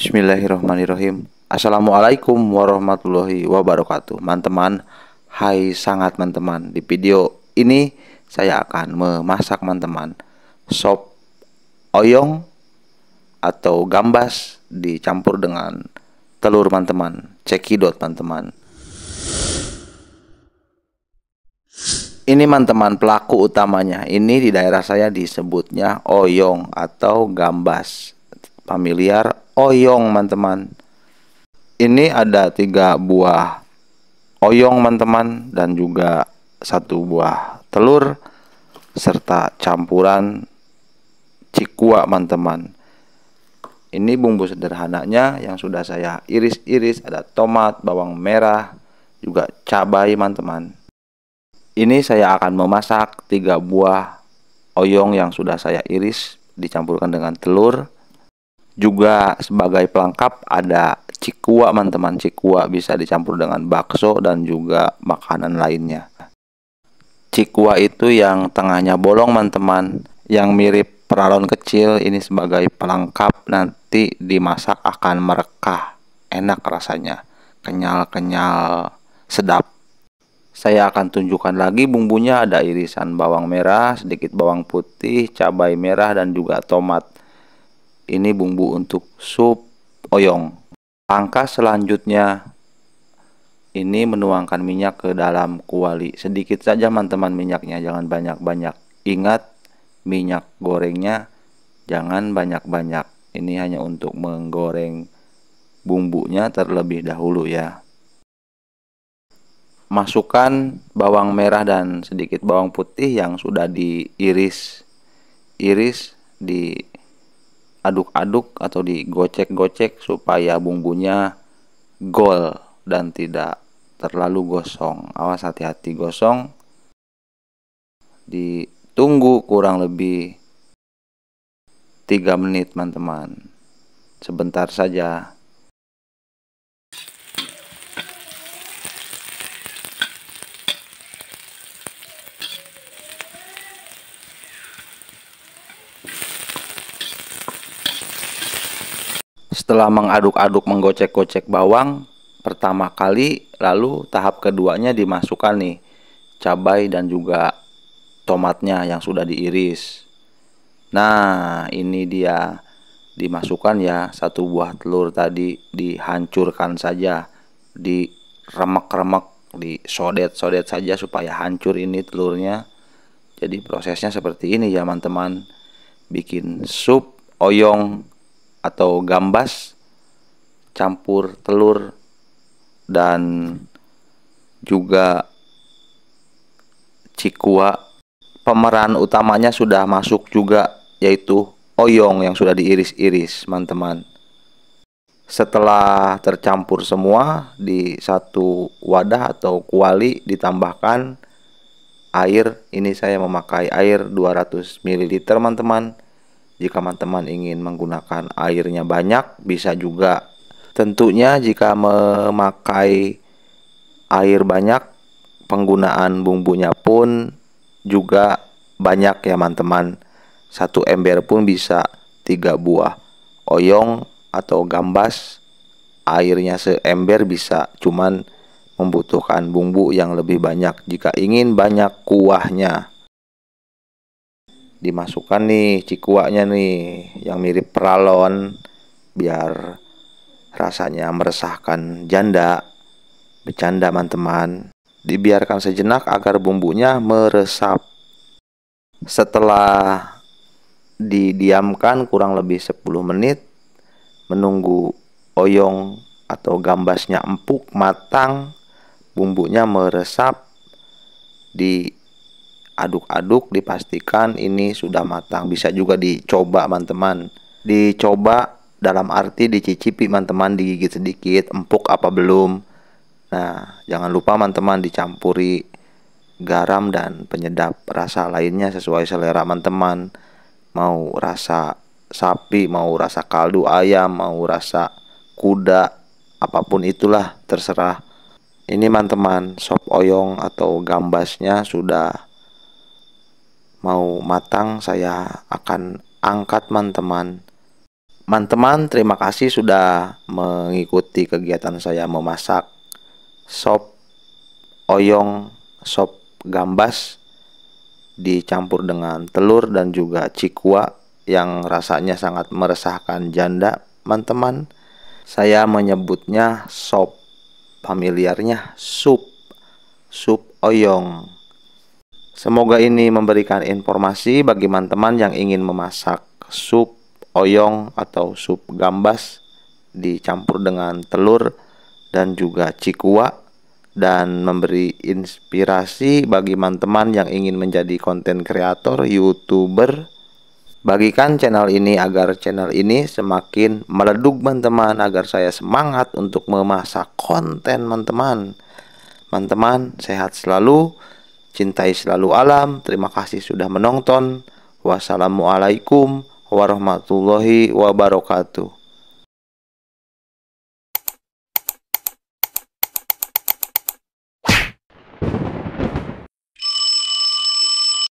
Bismillahirrahmanirrahim. Assalamualaikum warahmatullahi wabarakatuh. Teman-teman, hai sangat teman-teman. Di video ini saya akan memasak teman-teman sop oyong atau gambas dicampur dengan telur teman-teman, cekidot teman-teman. Ini teman-teman pelaku utamanya. Ini di daerah saya disebutnya oyong atau gambas familiar oyong teman-teman ini ada tiga buah oyong teman-teman dan juga satu buah telur serta campuran cikua teman-teman ini bumbu sederhananya yang sudah saya iris-iris ada tomat bawang merah juga cabai teman-teman ini saya akan memasak tiga buah oyong yang sudah saya iris dicampurkan dengan telur juga sebagai pelengkap ada cikua teman-teman cikua bisa dicampur dengan bakso dan juga makanan lainnya cikua itu yang tengahnya bolong teman-teman yang mirip peralon kecil ini sebagai pelengkap nanti dimasak akan merekah enak rasanya kenyal-kenyal sedap saya akan tunjukkan lagi bumbunya ada irisan bawang merah, sedikit bawang putih, cabai merah dan juga tomat ini bumbu untuk sup oyong langkah selanjutnya ini menuangkan minyak ke dalam kuali sedikit saja teman-teman minyaknya jangan banyak-banyak ingat minyak gorengnya jangan banyak-banyak ini hanya untuk menggoreng bumbunya terlebih dahulu ya masukkan bawang merah dan sedikit bawang putih yang sudah diiris iris di aduk aduk atau digocek-gocek supaya bumbunya gol dan tidak terlalu gosong. Awas hati-hati gosong. Ditunggu kurang lebih 3 menit, teman-teman. Sebentar saja. Setelah mengaduk-aduk menggocek-gocek bawang pertama kali, lalu tahap keduanya dimasukkan nih cabai dan juga tomatnya yang sudah diiris. Nah, ini dia dimasukkan ya satu buah telur tadi dihancurkan saja, diremek-remek, disodet-sodet saja supaya hancur ini telurnya. Jadi prosesnya seperti ini ya teman-teman. Bikin sup oyong atau gambas campur telur dan juga cikua pemeran utamanya sudah masuk juga yaitu oyong yang sudah diiris-iris teman-teman setelah tercampur semua di satu wadah atau kuali ditambahkan air ini saya memakai air 200 ml teman-teman jika teman-teman ingin menggunakan airnya banyak, bisa juga. Tentunya jika memakai air banyak, penggunaan bumbunya pun juga banyak ya teman-teman. Satu ember pun bisa tiga buah oyong atau gambas. Airnya seember bisa cuman membutuhkan bumbu yang lebih banyak jika ingin banyak kuahnya dimasukkan nih cikuaknya nih yang mirip peralon biar rasanya meresahkan janda bercanda teman-teman dibiarkan sejenak agar bumbunya meresap setelah didiamkan kurang lebih 10 menit menunggu oyong atau gambasnya empuk matang bumbunya meresap di aduk-aduk dipastikan ini sudah matang. Bisa juga dicoba teman-teman. Dicoba dalam arti dicicipi teman-teman digigit sedikit empuk apa belum. Nah, jangan lupa teman-teman dicampuri garam dan penyedap rasa lainnya sesuai selera teman-teman. Mau rasa sapi, mau rasa kaldu ayam, mau rasa kuda, apapun itulah terserah. Ini teman-teman, sop oyong atau gambasnya sudah mau matang saya akan angkat teman-teman. Teman-teman, terima kasih sudah mengikuti kegiatan saya memasak sop oyong, sop gambas dicampur dengan telur dan juga cikua yang rasanya sangat meresahkan janda, teman-teman. Saya menyebutnya sop familiarnya sup, sup oyong. Semoga ini memberikan informasi bagi teman-teman yang ingin memasak sup oyong atau sup gambas dicampur dengan telur dan juga cikua dan memberi inspirasi bagi teman-teman yang ingin menjadi konten kreator, youtuber. Bagikan channel ini agar channel ini semakin meleduk teman-teman agar saya semangat untuk memasak konten teman-teman. Teman-teman sehat selalu. Cintai selalu alam. Terima kasih sudah menonton. Wassalamualaikum warahmatullahi wabarakatuh.